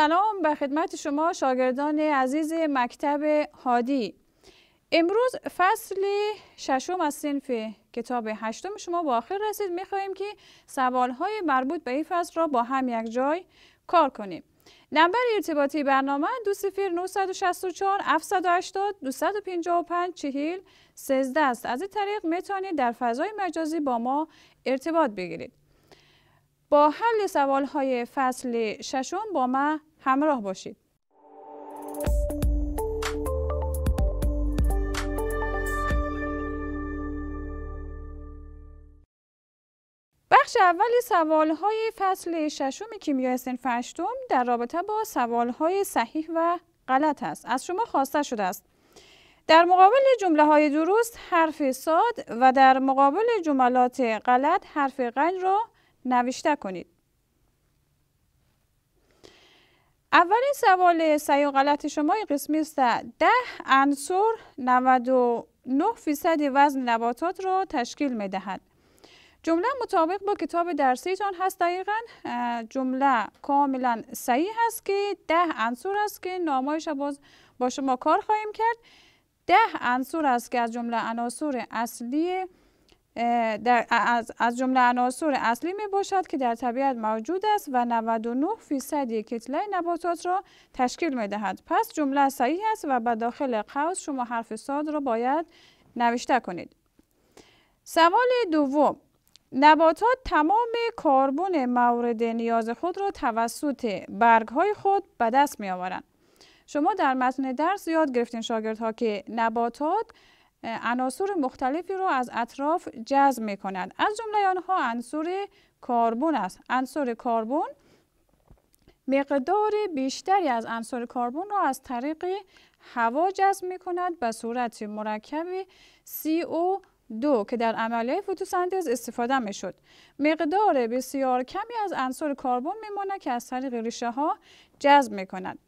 سلام به خدمت شما شاگردان عزیز مکتب هادی امروز فصل ششم از سنف کتاب هشتم شما با آخر رسید میخواهیم که سوالهای مربوط به این فصل را با هم یک جای کار کنیم نمبر ارتباطی برنامه 20964 780 255 40 13 است از این طریق میتوانید در فضای مجازی با ما ارتباط بگیرید با حل سوال های فصل ششم با ما همراه باشید. بخش اول سوال های فصل ششم کیمیا سنف هشتم در رابطه با سوال های صحیح و غلط است. از شما خواسته شده است. در مقابل جمله های درست حرف ساد و در مقابل جملات غلط حرف غن را نوشته کنید. اولین سوال سعی و غلط شما این قسمی است ده عنصر 99 فیصد وزن نباتات را تشکیل می دهد. جمله مطابق با کتاب درسیتان هست دقیقا جمله کاملا صحیح هست که ده عنصر است که نامایش باز با شما کار خواهیم کرد ده عنصر است که از جمله عناصر اصلی در از, از جمله عناصر اصلی می باشد که در طبیعت موجود است و 99 فیصد کتله نباتات را تشکیل می دهد. پس جمله صحیح است و به داخل قوس شما حرف ساد را باید نوشته کنید. سوال دوم نباتات تمام کاربون مورد نیاز خود را توسط برگ های خود به دست می آورند. شما در متن درس یاد گرفتین ها که نباتات عناصر مختلفی رو از اطراف جذب می کند از جمله آنها عنصر کربن است عنصر کربن مقدار بیشتری از عنصر کربن را از طریق هوا جذب می کند به صورت مرکب CO2 که در عملیه فتوسنتز استفاده می مقدار بسیار کمی از عنصر کربن می که از طریق ریشه ها جذب می کند.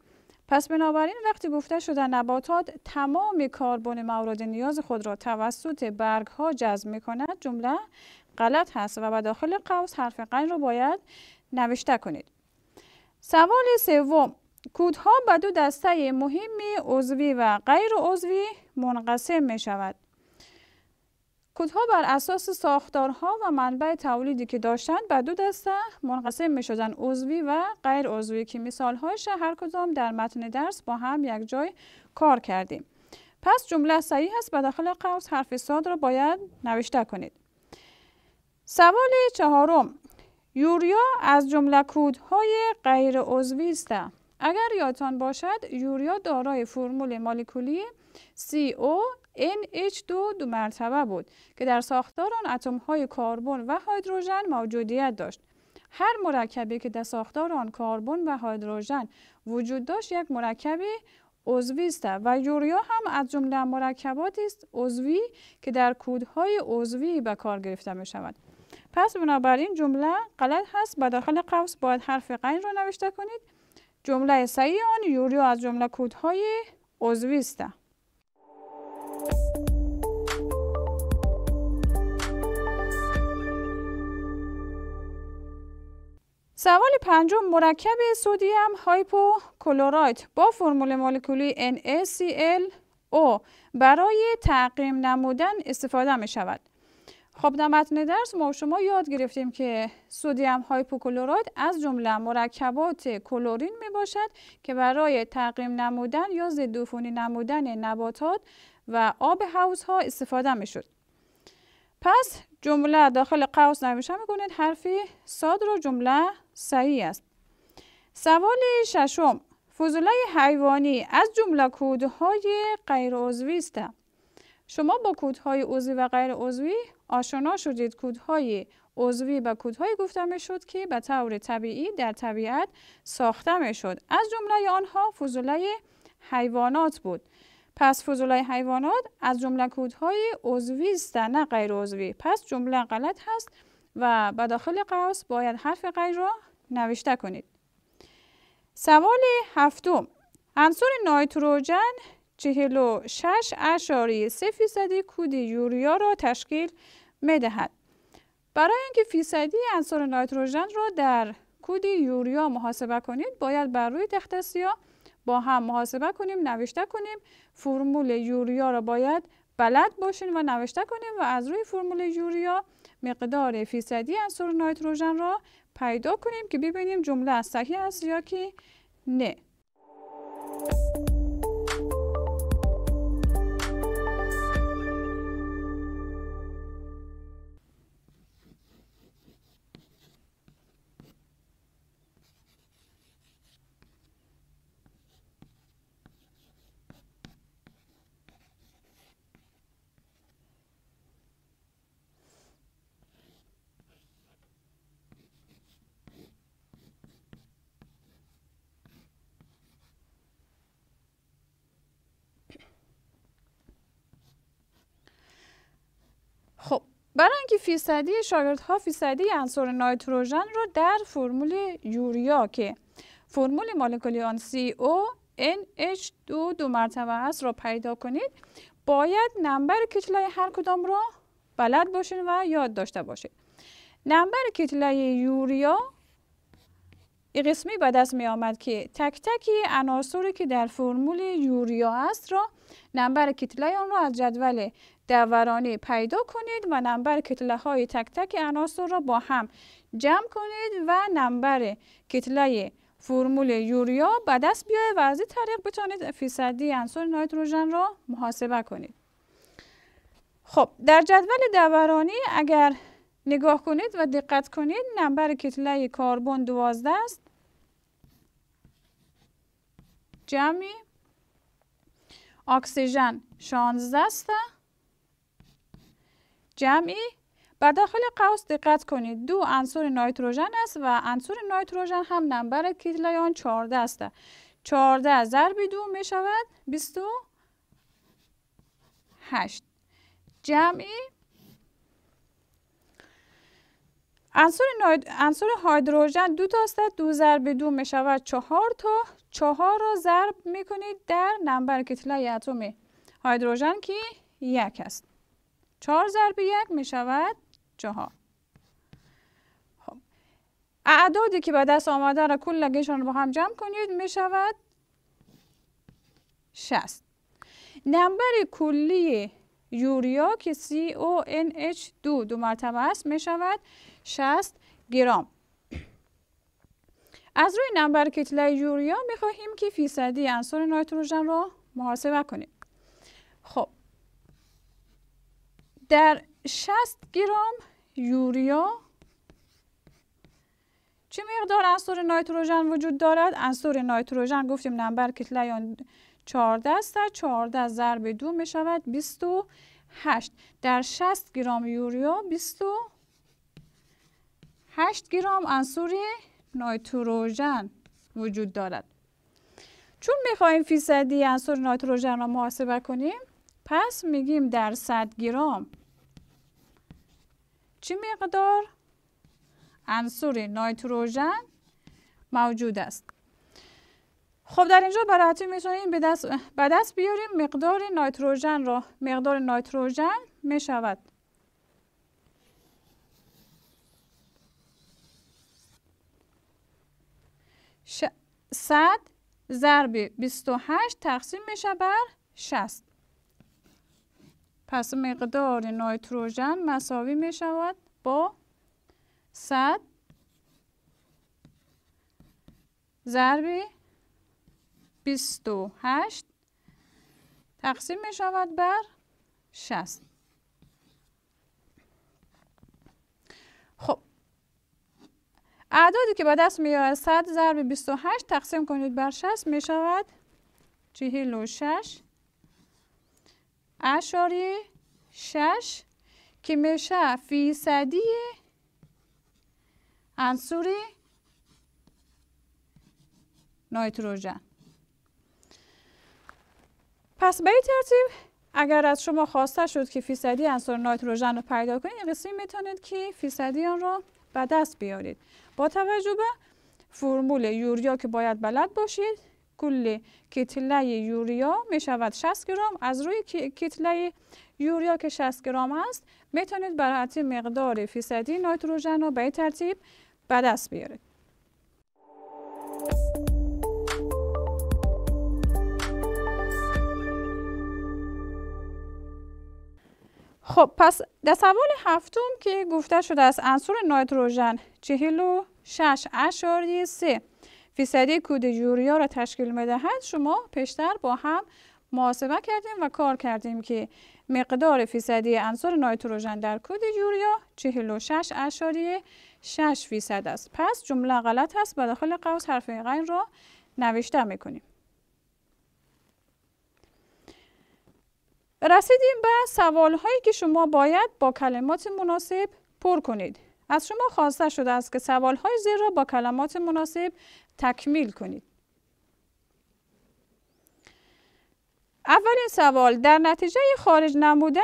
پس بنابراین وقتی گفته شده نباتات تمام کربن مورد نیاز خود را توسط برگ ها جذب می کند جمله غلط هست و به داخل قوس حرف قین را باید نوشته کنید سوال سوم کودها به دو دسته مهمی عضوی و غیر عضوی منقسم می شود کودها بر اساس ساختارها و منبع تولیدی که داشتند به دو دسته منقسم می شدن عضوی و غیر عضوی که هایش هر کدام در متن درس با هم یک جای کار کردیم. پس جمله صحیح است به داخل قوس حرف ساد را باید نوشته کنید. سوال چهارم یوریا از جمله کودهای غیر عضوی است. اگر یادتان باشد یوریا دارای فرمول مالیکولی CO NH2 دو مرتبه بود که در ساختار آن اتم های کربن و هیدروژن موجودیت داشت. هر مرکبی که در ساختار آن کربن و هیدروژن وجود داشت یک مرکب عضوی است و یوریا هم از جمله مرکباتی است عضوی که در کودهای عضوی به کار گرفته می شود. پس بنابراین جمله غلط هست به داخل قوس باید حرف قین را نوشته کنید. جمله صحیح آن یوریا از جمله کودهای عضوی است. سوال پنجم مرکب سودیم هایپو کلورایت با فرمول مولکولی او برای تعقیم نمودن استفاده می شود. خب در متن درس ما شما یاد گرفتیم که سودیم هایپوکلوراید از جمله مرکبات کلورین می باشد که برای تقریم نمودن یا ضد نمودن نباتات و آب حوز ها استفاده می شد. پس جمله داخل قوس نمیشه می کنید حرفی ساد رو جمله صحیح است. سوال ششم فضوله حیوانی از جمله کودهای غیر عضوی است. شما با کودهای عضوی و غیر عضوی آشنا شدید کودهای عضوی به کودهایی گفته می شد که به طور طبیعی در طبیعت ساخته می شد. از جمله آنها فضوله حیوانات بود. پس فضولای حیوانات از جمله کودهای عضوی است نه غیر عضوی پس جمله غلط هست و به داخل قوس باید حرف غیر را نوشته کنید سوال هفتم عنصر نایتروژن 46.3 فیصدی کود یوریا را تشکیل می دهد. برای اینکه فیصدی عنصر نایتروژن را در کود یوریا محاسبه کنید باید بر روی تخت سیاه با هم محاسبه کنیم نوشته کنیم فرمول یوریا را باید بلد باشین و نوشته کنیم و از روی فرمول یوریا مقدار فیصدی عنصر نایتروژن را پیدا کنیم که ببینیم جمله صحیح است یا که نه برای اینکه فیصدی ها فیصدی عنصر نایتروژن رو در فرمول یوریا که فرمول مولکولی آن CO NH2 دو مرتبه است را پیدا کنید باید نمبر کتله هر کدام را بلد باشین و یاد داشته باشید نمبر کتله یوریا این قسمی به دست می آمد که تک تک عناصری که در فرمول یوریا است را نمبر کتله آن را از جدول دورانی پیدا کنید و نمبر کتله های تک تک عناصر را با هم جمع کنید و نمبر کتله فرمول یوریا به دست بیایید و از این طریق بتونید فیصدی عنصر نایتروژن را محاسبه کنید خب در جدول دورانی اگر نگاه کنید و دقت کنید نمبر کتله کربن 12 است جمعی اکسیژن 16 است جمعی و داخل قوس دقت کنید دو عنصر نایتروژن است و عنصر نایتروژن هم نمبر کتلای آن 14 است 14 ضرب دو می شود 28 جمعی عنصر عنصر هیدروژن دو تا است دو ضرب دو می شود چهار تا 4 را ضرب می کنید در نمبر کتله اتم هیدروژن که یک است چهار ضرب یک می شود 4 خب. اعدادی که به دست آمده را لگشان رو با هم جمع کنید می شود 60 نمبر کلی یوریا که CONH2 دو مرتبه است می شود 60 گرام از روی نمبر کتله یوریا می خواهیم که فیصدی انصار نایتروژن را محاسبه کنیم خب در 60 گرم یوریا چه مقدار عنصر نایتروژن وجود دارد؟ عنصر نایتروژن گفتیم نمبر کتله یا 14 است 14 ضرب 2 می شود 28 در 60 گرم یوریا 28 گرم عنصر نایتروژن وجود دارد چون می خواهیم فیصدی عنصر نایتروژن را محاسبه کنیم پس میگیم در 100 گرم چه مقدار عنصر نایتروژن موجود است خب در اینجا براحتی میتونیم به دست, به دست بیاریم مقدار نایتروژن را مقدار نایتروژن میشود ش... 100 ضرب 28 تقسیم میشه بر 60 پس مقدار نایتروژن مساوی می شود با 100 ضرب 28 تقسیم می شود بر 60 خب اعدادی که بعد دست می 100 ضرب 28 تقسیم کنید بر 60 می شود 46 اشاری شش که میشه فیصدی انصور نایتروژن پس به ترتیب اگر از شما خواسته شد که فیصدی عنصر نایتروژن رو پیدا کنید این قسمی میتونید که فیصدی آن را به دست بیارید با توجه به فرمول یوریا که باید بلد باشید کل کتله یوریا می شود 60 گرام از روی کتله یوریا که 60 گرام است میتونید برای مقدار فیصدی نایتروژن رو به این ترتیب به دست بیارید خب پس در سوال هفتم که گفته شده است انصور نایتروژن شش اشاری سه فیصدی کود یوریا را تشکیل میدهد شما پیشتر با هم محاسبه کردیم و کار کردیم که مقدار فیصدی انصار نایتروژن در کود یوریا 46 اشاری 6 فیصد است پس جمله غلط است و داخل قوس حرف غیر را نوشته میکنیم رسیدیم به سوال هایی که شما باید با کلمات مناسب پر کنید از شما خواسته شده است که سوال های زیر را با کلمات مناسب تکمیل کنید اولین سوال در نتیجه خارج نمودن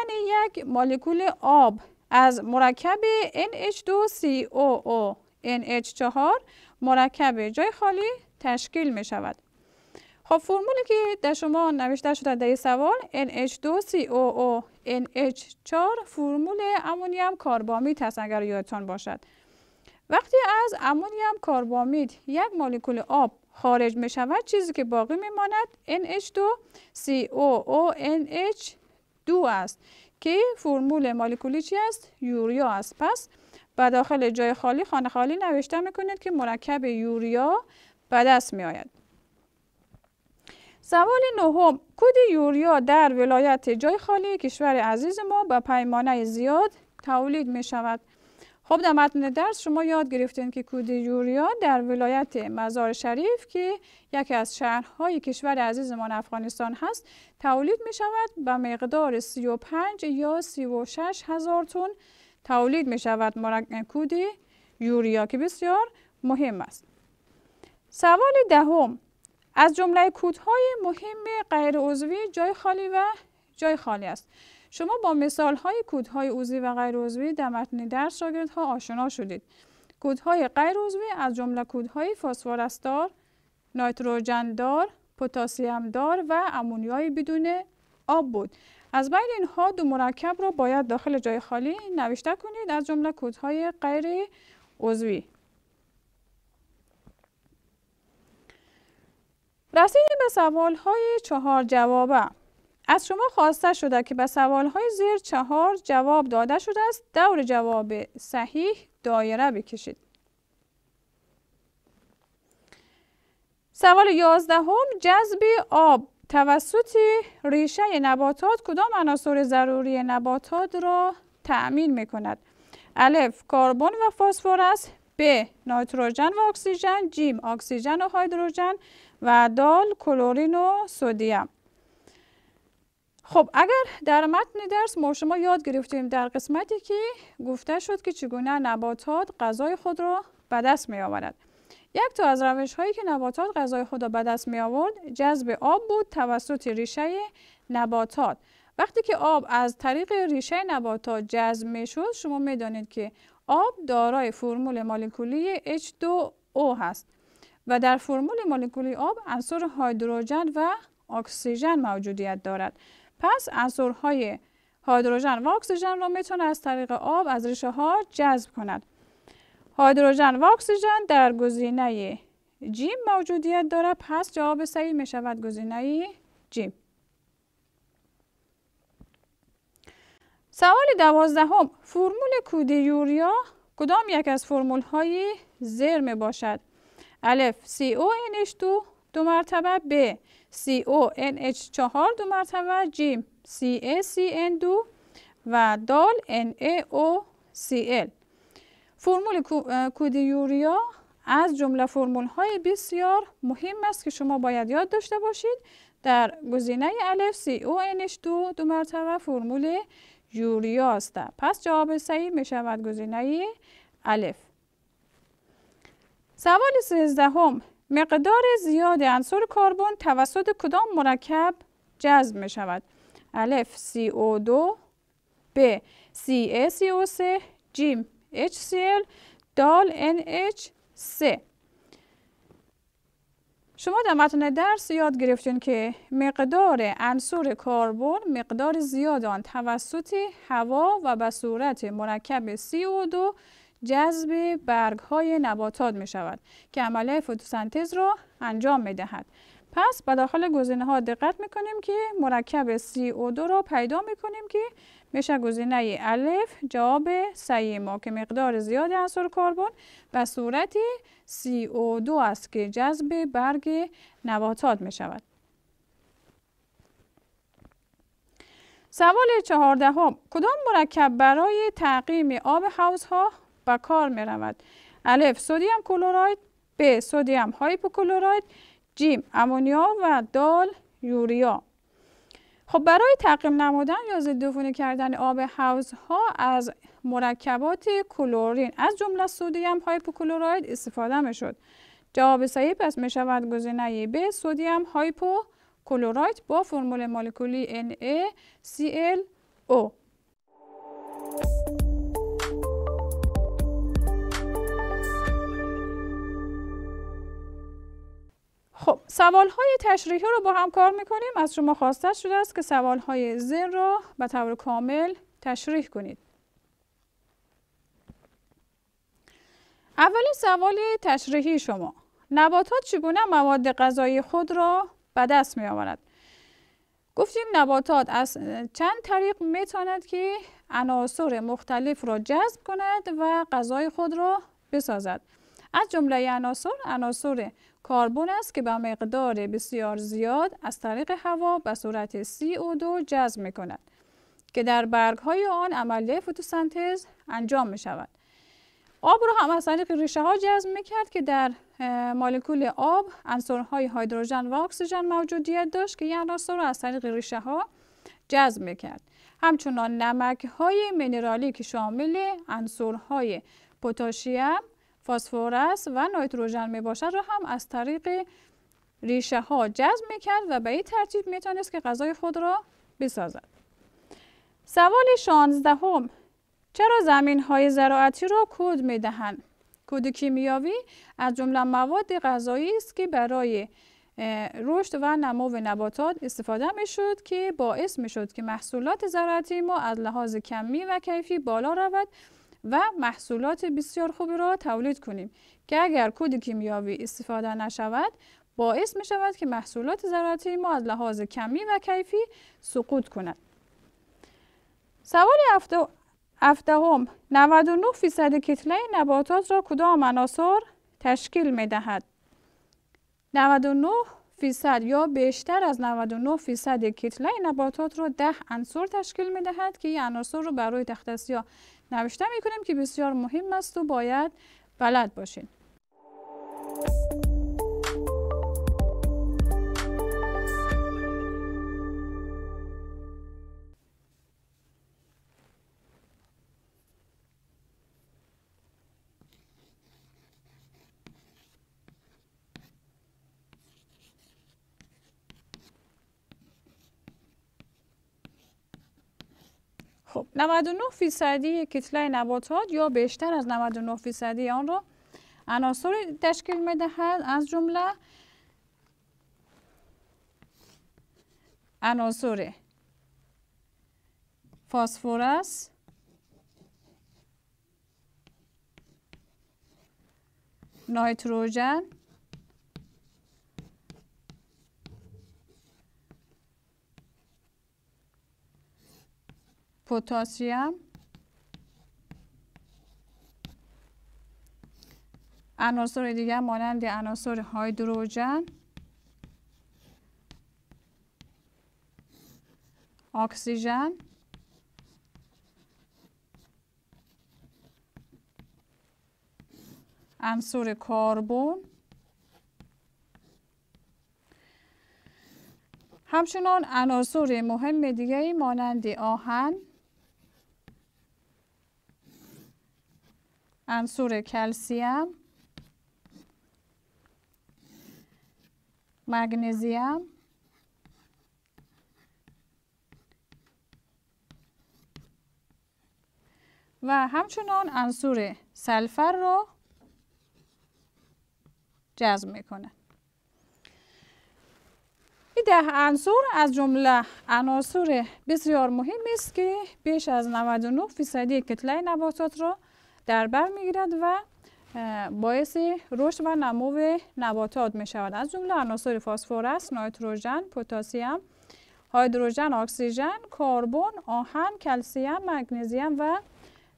یک مولکول آب از مرکب NH2COO NH4 مرکب جای خالی تشکیل می شود. خب فرمولی که در شما نوشته شده در سوال NH2COO NH4 فرمول امونیم کاربامیت است اگر یادتان باشد. وقتی از امونیم کاربامید یک مولکول آب خارج می شود چیزی که باقی می ماند NH2COONH2 است که فرمول مولکولی چی است؟ یوریا است. پس به داخل جای خالی خانه خالی نوشته می کنید که مرکب یوریا به دست می آید. سوال نهم کود یوریا در ولایت جای خالی کشور عزیز ما به پیمانه زیاد تولید می شود. خب در متن درس شما یاد گرفتین که کود یوریا در ولایت مزار شریف که یکی از شهرهای کشور عزیزمان افغانستان هست تولید می شود به مقدار 35 یا 36 هزار تون تولید می شود کود یوریا که بسیار مهم است. سوال دهم از جمله کودهای مهم غیر عضوی جای خالی و جای خالی است. شما با مثال های کودهای عضوی و غیر اوزوی در متن درس شاگردها آشنا شدید. کودهای غیر اوزوی از جمله کودهای دار، نایتروجندار، پتاسیمدار و امونیای بدون آب بود. از بین ها دو مرکب را باید داخل جای خالی نوشته کنید از جمله کودهای غیر عضوی. رسیدیم به سوال های چهار جوابه. از شما خواسته شده که به سوالهای زیر چهار جواب داده شده است دور جواب صحیح دایره بکشید. سوال یازدهم جذب آب توسط ریشه نباتات کدام عناصر ضروری نباتات را تأمین می کند؟ الف کربن و فسفر است ب نایتروژن و اکسیژن جیم اکسیژن و هیدروژن و دال کلورین و سودیم خب اگر در متن درس ما شما یاد گرفتیم در قسمتی که گفته شد که چگونه نباتات غذای خود را به دست می آورد یک تا از روش هایی که نباتات غذای خود را به دست می آورد جذب آب بود توسط ریشه نباتات وقتی که آب از طریق ریشه نباتات جذب می شد شما می دانید که آب دارای فرمول مولکولی H2O هست و در فرمول مولکولی آب عنصر هیدروژن و اکسیژن موجودیت دارد پس عنصرهای هیدروژن و اکسیژن را میتونه از طریق آب از ریشه ها جذب کند هیدروژن و اکسیژن در گزینه جیم موجودیت داره پس جواب صحیح می شود گزینه جیم سوال دوازدهم فرمول کود یوریا کدام یک از فرمول های زیر می باشد الف او 2 دو مرتبه ب CONH 4 دو مرتبه جیم CACN 2 و دال NaOCl فرمول کود یوریا از جمله فرمول های بسیار مهم است که شما باید یاد داشته باشید در گزینه الف CONH2 دو مرتبه فرمول یوریا است پس جواب صحیح می شود گزینه الف سوال 13 هم مقدار زیاد عنصر کربن توسط کدام مرکب جذب می شود الف CO2 ب CaCO3 HCl دال NH3 شما در متن درس یاد گرفتین که مقدار عنصر کربن مقدار زیاد آن توسط هوا و به صورت مرکب CO2 جذب برگ های نباتات می شود که عمله فتوسنتز را انجام می دهد. پس به داخل گزینه ها دقت می کنیم که مرکب CO2 را پیدا می کنیم که میشه گزینه الف جواب سعی ما که مقدار زیاد عنصر کربن و صورت CO2 است که جذب برگ نباتات می شود. سوال چهارده کدام مرکب برای تعقیم آب ها؟ به کار می رود الف سودیم کلوراید ب سودیم هایپوکلوراید جیم امونیا و دال یوریا خب برای تقیم نمودن یا ضد کردن آب حوض ها از مرکبات کلورین از جمله سودیم هایپوکلوراید استفاده می شد جواب صحیح پس می شود گزینه ب سودیم هایپوکلوراید با فرمول مولکولی NaClO. او. خب سوال های تشریحی رو با هم کار میکنیم از شما خواسته شده است که سوال های زن را به طور کامل تشریح کنید اولین سوال تشریحی شما نباتات چگونه مواد غذایی خود را به دست می آورد گفتیم نباتات از چند طریق می تاند که عناصر مختلف را جذب کند و غذای خود را بسازد از جمله عناصر عناصر کاربون است که به مقدار بسیار زیاد از طریق هوا به صورت CO2 جذب می کند که در برگ های آن عملیه فتوسنتز انجام می شود. آب رو هم از طریق ریشه ها جذب می کرد که در مالکول آب های هیدروژن و اکسیژن موجودیت داشت که این انصار را از طریق ریشه ها جذب می کرد. همچنان نمک های منرالی که شامل های پوتاشیم فسفر و نایتروژن می باشد را هم از طریق ریشه ها جذب می کرد و به این ترتیب می که غذای خود را بسازد. سوال 16 هم. چرا زمین های زراعتی را کود می دهند؟ کود کیمیاوی از جمله مواد غذایی است که برای رشد و نمو نباتات استفاده می که باعث می که محصولات زراعتی ما از لحاظ کمی و کیفی بالا رود و محصولات بسیار خوبی را تولید کنیم که اگر کود کیمیاوی استفاده نشود باعث می شود که محصولات زراعتی ما از لحاظ کمی و کیفی سقوط کند. سوال هم 99 فیصد کتله نباتات را کدام عناصر تشکیل می دهد؟ 99 فیصد یا بیشتر از 99 فیصد کتله نباتات را 10 عنصر تشکیل می دهد که این عناصر را برای تختص یا نوشته می که بسیار مهم است و باید بلد باشین خب 99 فیصدی کتله نباتات یا بیشتر از 99 فیصدی آن را عناصر تشکیل میدهد از جمله عناصر فسفورس نایتروژن پوتاسیم عناصر دیگر مانند عناصر هیدروژن اکسیژن عنصر کربن همچنان عناصر مهم دیگری مانند آهن انصور کلسیم مگنزیم و همچنان انصور سلفر رو جذب میکنه این ده عنصر از جمله عناصر بسیار مهم است که بیش از 99 فیصدی کتله نباتات رو در بر گیرد و باعث رشد و نمو نباتات می شود از جمله عناصر فسفر نایتروژن پتاسیم هیدروژن اکسیژن کربن آهن کلسیم مگنزیم و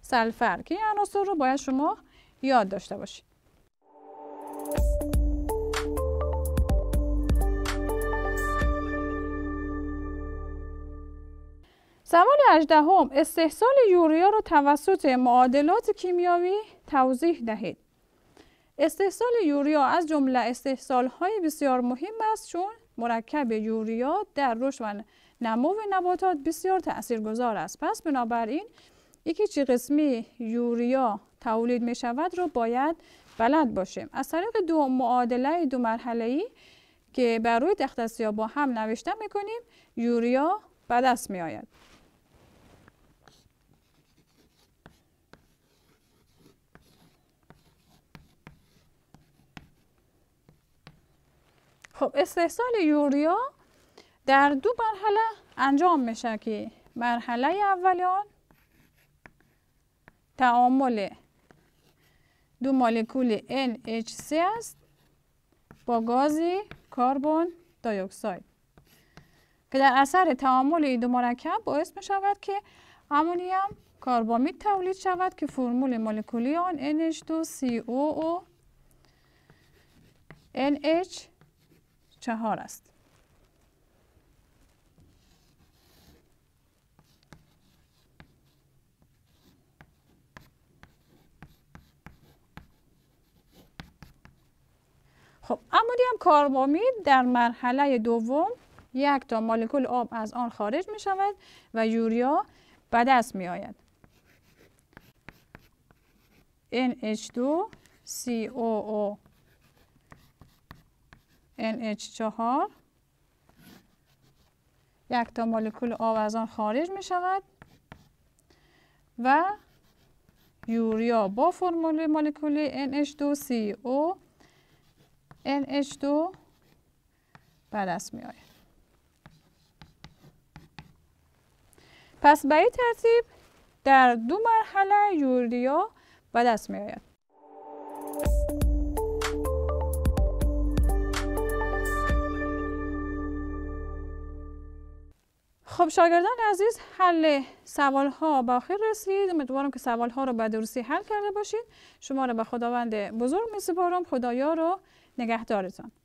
سلفر که این عناصر رو باید شما یاد داشته باشید سوال هم استحصال یوریا رو توسط معادلات کیمیاوی توضیح دهید استحصال یوریا از جمله استحصال های بسیار مهم است چون مرکب یوریا در رشد و نمو نباتات بسیار تاثیرگذار است پس بنابراین یکی چه قسمی یوریا تولید می شود را باید بلد باشیم از طریق دو معادله دو مرحله ای که بر روی سیاه با هم نوشته می کنیم یوریا به دست می آید خب استحصال یوریا در دو مرحله انجام میشه که مرحله اول آن تعامل دو مولکول NH3 است با گازی کربن دی اکساید که در اثر تعامل این دو مرکب باعث می شود که امونیم کاربامید تولید شود که فرمول مولکولی آن NH2COO NH چهار است. خب امونیوم کاربامید در مرحله دوم یک تا مولکول آب از آن خارج می شود و یوریا به دست می آید. NH2 COO NH4 یک تا مولکول آب از آن خارج می شود و یوریا با فرمول مولکولی NH2CO NH2 به دست می آید. پس به این ترتیب در دو مرحله یوریا به دست می آید. خب شاگردان عزیز حل سوال ها به آخر رسید امیدوارم که سوال ها رو به درستی حل کرده باشید شما رو به خداوند بزرگ می سپارم خدایا رو نگهدارتان